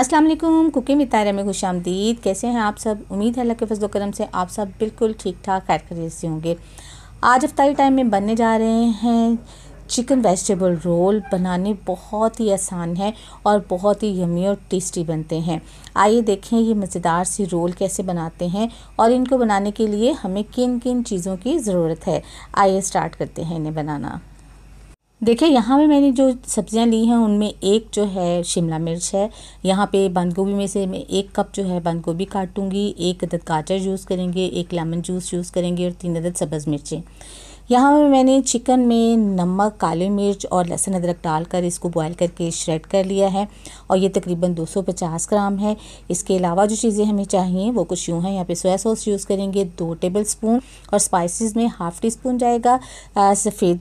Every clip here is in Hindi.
अस्सलाम वालेकुम कुकिंग तारा में खुश आमदीद कैसे हैं आप सब उम्मीद है अल्लाह के फजल करम से आप सब बिल्कुल ठीक ठाक खैर खरीद से होंगे आज अफ्तारी टाइम में बनने जा रहे हैं चिकन वेजिटेबल रोल बनाने बहुत ही आसान है और बहुत ही यमी और टेस्टी बनते हैं आइए देखें ये मज़ेदार सी रोल कैसे बनाते हैं और इनको बनाने के लिए हमें किन किन चीज़ों की ज़रूरत है आइए स्टार्ट करते हैं इन्हें बनाना देखिए यहाँ पे मैंने जो सब्ज़ियाँ ली हैं उनमें एक जो है शिमला मिर्च है यहाँ पे बंद गोभी में से मैं एक कप जो है बंद गोभी काटूँगी एक अदद गाजर यूज़ करेंगे एक लेमन जूस यूज़ करेंगे और तीन अदद सब्ज़ मिर्चें यहाँ पर मैंने चिकन में नमक काली मिर्च और लहसुन अदरक डालकर इसको बॉईल करके श्रेड कर लिया है और ये तकरीबन 250 ग्राम है इसके अलावा जो चीज़ें हमें चाहिए वो कुछ यूँ हैं यहाँ पे सोया सॉस यूज़ करेंगे दो टेबल स्पून और स्पाइसेस में हाफ़ टी स्पून जाएगा सफ़ेद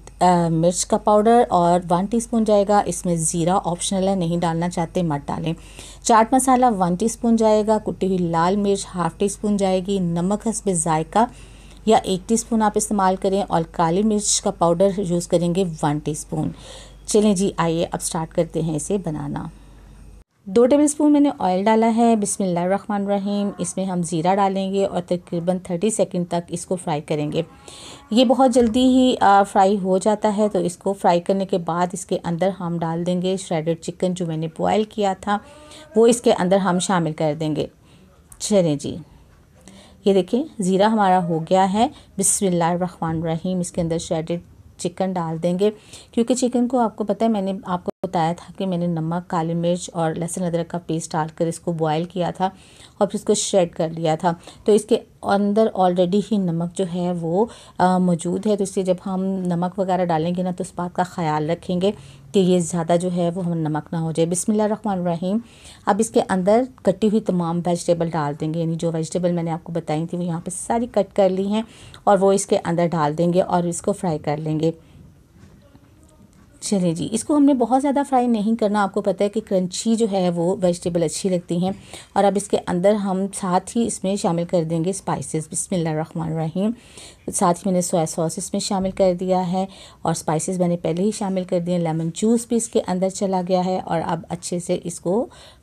मिर्च का पाउडर और वन टी स्पून जाएगा इसमें ज़ीरा ऑप्शनल है नहीं डालना चाहते मत डालें chaat masala one teaspoon जाएगा कुटी हुई लाल मिर्च हाफ़ टी स्पून जाएगी नमक हंस जायका या एक टीस्पून आप इस्तेमाल करें और काली मिर्च का पाउडर यूज़ करेंगे वन टीस्पून चलें जी आइए अब स्टार्ट करते हैं इसे बनाना दो टेबल स्पून मैंने ऑयल डाला है बिसमिल्ल रहीम इसमें हम ज़ीरा डालेंगे और तकरीबन थर्टी सेकेंड तक इसको फ्राई करेंगे ये बहुत जल्दी ही फ्राई हो जाता है तो इसको फ्राई करने के बाद इसके अंदर हम डाल देंगे श्रेडेड चिकन जो मैंने बॉयल किया था वो इसके अंदर हम शामिल कर देंगे चलें जी ये देखें ज़ीरा हमारा हो गया है बिस्मिल्लाह रहीम इसके अंदर शेडेड चिकन डाल देंगे क्योंकि चिकन को आपको पता है मैंने आपको बताया था कि मैंने नमक काली मिर्च और लहसुन अदरक का पेस्ट डालकर इसको बॉयल किया था और फिर इसको श्रेड कर लिया था तो इसके अंदर ऑलरेडी ही नमक जो है वो मौजूद है तो इसलिए जब हम नमक वगैरह डालेंगे ना तो उस बात का ख्याल रखेंगे कि ये ज़्यादा जो है वो हम नमक ना हो जाए बिसमिल्ल रहीम अब इसके अंदर कटी हुई तमाम वेजिटेबल डाल देंगे यानी जो वेजिटेबल मैंने आपको बताई थी वो यहाँ पर सारी कट कर ली हैं और वो इसके अंदर डाल देंगे और इसको फ्राई कर लेंगे चलिए जी इसको हमने बहुत ज़्यादा फ्राई नहीं करना आपको पता है कि क्रंची जो है वो वेजिटेबल अच्छी लगती हैं और अब इसके अंदर हम साथ ही इसमें शामिल कर देंगे स्पाइसेस बिसमीम साथ ही मैंने सोया सॉस इसमें शामिल कर दिया है और स्पाइसेस मैंने पहले ही शामिल कर दिए लेमन जूस भी इसके अंदर चला गया है और अब अच्छे से इसको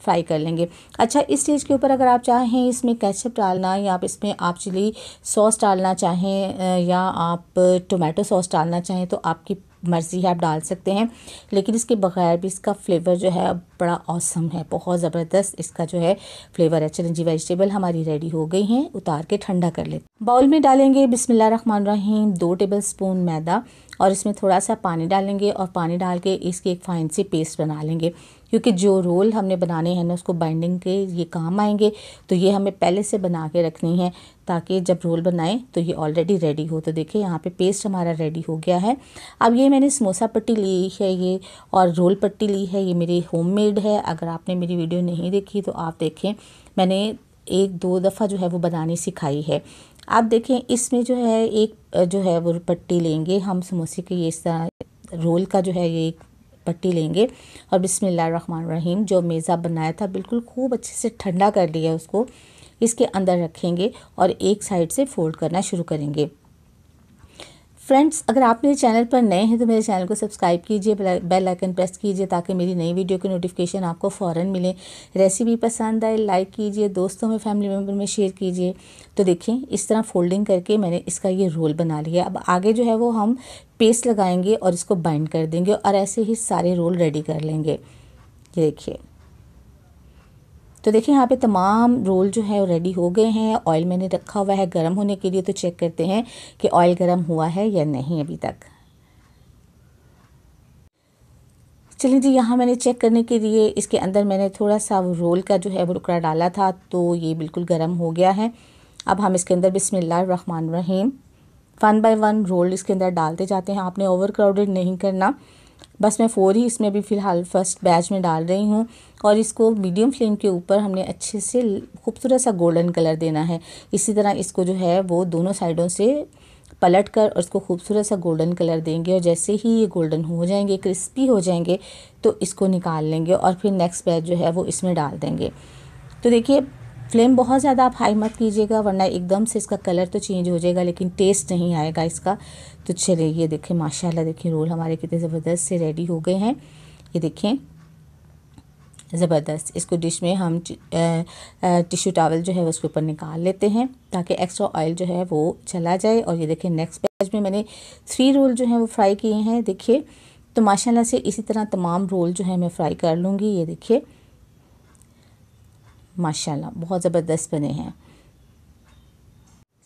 फ्राई कर लेंगे अच्छा इस स्टेज के ऊपर अगर आप चाहें इसमें कैचअप डालना या आप इसमें आप चिली सॉस डालना चाहें या आप टोमेटो सॉस डालना चाहें तो आपकी मर्ज़ी है आप डाल सकते हैं लेकिन इसके बगैर भी इसका फ्लेवर जो है बड़ा औसम है बहुत ज़बरदस्त इसका जो है फ्लेवर है चलें वेजिटेबल हमारी रेडी हो गई हैं उतार के ठंडा कर लेते बाउल में डालेंगे बिसमिल्ल रन रहीम दो टेबल स्पून मैदा और इसमें थोड़ा सा पानी डालेंगे और पानी डाल के इसकी एक फ़ाइन सी पेस्ट बना लेंगे क्योंकि जो रोल हमने बनाने हैं ना उसको बाइंडिंग के ये काम आएंगे तो ये हमें पहले से बना के रखनी है ताकि जब रोल बनाएं तो ये ऑलरेडी रेडी हो तो देखिए यहाँ पे पेस्ट हमारा रेडी हो गया है अब ये मैंने समोसा पट्टी ली है ये और रोल पट्टी ली है ये मेरी होम है अगर आपने मेरी वीडियो नहीं देखी तो आप देखें मैंने एक दो दफ़ा जो है वो बनानी सिखाई है आप देखें इसमें जो है एक जो है वो पट्टी लेंगे हम समोसे के ये इस तरह रोल का जो है ये एक पट्टी लेंगे और बिसमीम रहीम जो मेज़ा बनाया था बिल्कुल खूब अच्छे से ठंडा कर लिया उसको इसके अंदर रखेंगे और एक साइड से फोल्ड करना शुरू करेंगे फ्रेंड्स अगर आप मेरे चैनल पर नए हैं तो मेरे चैनल को सब्सक्राइब कीजिए बेल आइकन प्रेस कीजिए ताकि मेरी नई वीडियो की नोटिफिकेशन आपको फ़ौरन मिले रेसिपी पसंद आए लाइक कीजिए दोस्तों में फैमिली मेम्बर में शेयर कीजिए तो देखें इस तरह फोल्डिंग करके मैंने इसका ये रोल बना लिया अब आगे जो है वो हम पेस्ट लगाएंगे और इसको बाइंड कर देंगे और ऐसे ही सारे रोल रेडी कर लेंगे ये देखिए तो देखिए यहाँ पे तमाम रोल जो है रेडी हो गए हैं ऑयल मैंने रखा हुआ है गर्म होने के लिए तो चेक करते हैं कि ऑयल गर्म हुआ है या नहीं अभी तक चलिए जी यहाँ मैंने चेक करने के लिए इसके अंदर मैंने थोड़ा सा रोल का जो है वो टुकड़ा डाला था तो ये बिल्कुल गर्म हो गया है अब हम इसके अंदर बिसमिल्लर रहीम वन बाय वन रोल इसके अंदर डालते जाते हैं आपने ओवर क्राउडेड नहीं करना बस मैं फ़ोर ही इसमें अभी फ़िलहाल फ़र्स्ट बैच में डाल रही हूँ और इसको मीडियम फ्लेम के ऊपर हमने अच्छे से खूबसूरत सा गोल्डन कलर देना है इसी तरह इसको जो है वो दोनों साइडों से पलट कर और इसको खूबसूरत सा गोल्डन कलर देंगे और जैसे ही ये गोल्डन हो जाएंगे क्रिस्पी हो जाएंगे तो इसको निकाल लेंगे और फिर नेक्स्ट बैच जो है वो इसमें डाल देंगे तो देखिए फ्लेम बहुत ज़्यादा आप हाई मत कीजिएगा वरना एकदम से इसका कलर तो चेंज हो जाएगा लेकिन टेस्ट नहीं आएगा इसका तो चलिए ये देखें माशाल्लाह देखें रोल हमारे कितने ज़बरदस्त से रेडी हो गए हैं ये देखें ज़बरदस्त इसको डिश में हम टिश्यू टावल जो है उसके ऊपर निकाल लेते हैं ताकि एक्स्ट्रा ऑयल जो है वो चला जाए और ये देखें नेक्स्ट पैज में मैंने थ्री रोल जो हैं वो फ्राई किए हैं देखिए तो माशाल्लाह से इसी तरह तमाम रोल जो है मैं फ्राई कर लूँगी ये देखिए माशाल्लाह बहुत ज़बरदस्त बने हैं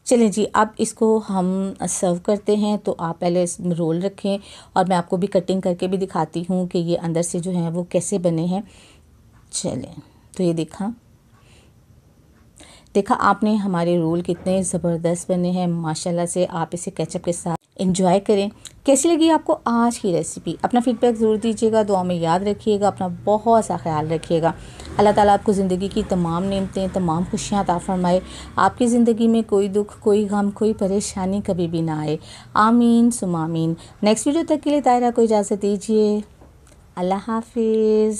चलें जी अब इसको हम सर्व करते हैं तो आप पहले रोल रखें और मैं आपको भी कटिंग करके भी दिखाती हूँ कि ये अंदर से जो है वो कैसे बने हैं चलें तो ये देखा देखा आपने हमारे रोल कितने ज़बरदस्त बने हैं माशाल्लाह से आप इसे केचप के साथ इन्जॉय करें कैसी लगी आपको आज की रेसिपी अपना फीडबैक ज़रूर दीजिएगा दुआ में याद रखिएगा अपना बहुत सा ख्याल रखिएगा अल्लाह ताला आपको ज़िंदगी की तमाम नियमतें तमाम खुशियाँ ता फरमाए आपकी ज़िंदगी में कोई दुख कोई गम कोई परेशानी कभी भी ना आए आमीन सुमामीन नेक्स्ट वीडियो तक के लिए तायरा को इजाज़त दीजिए अल्लाह हाफिज़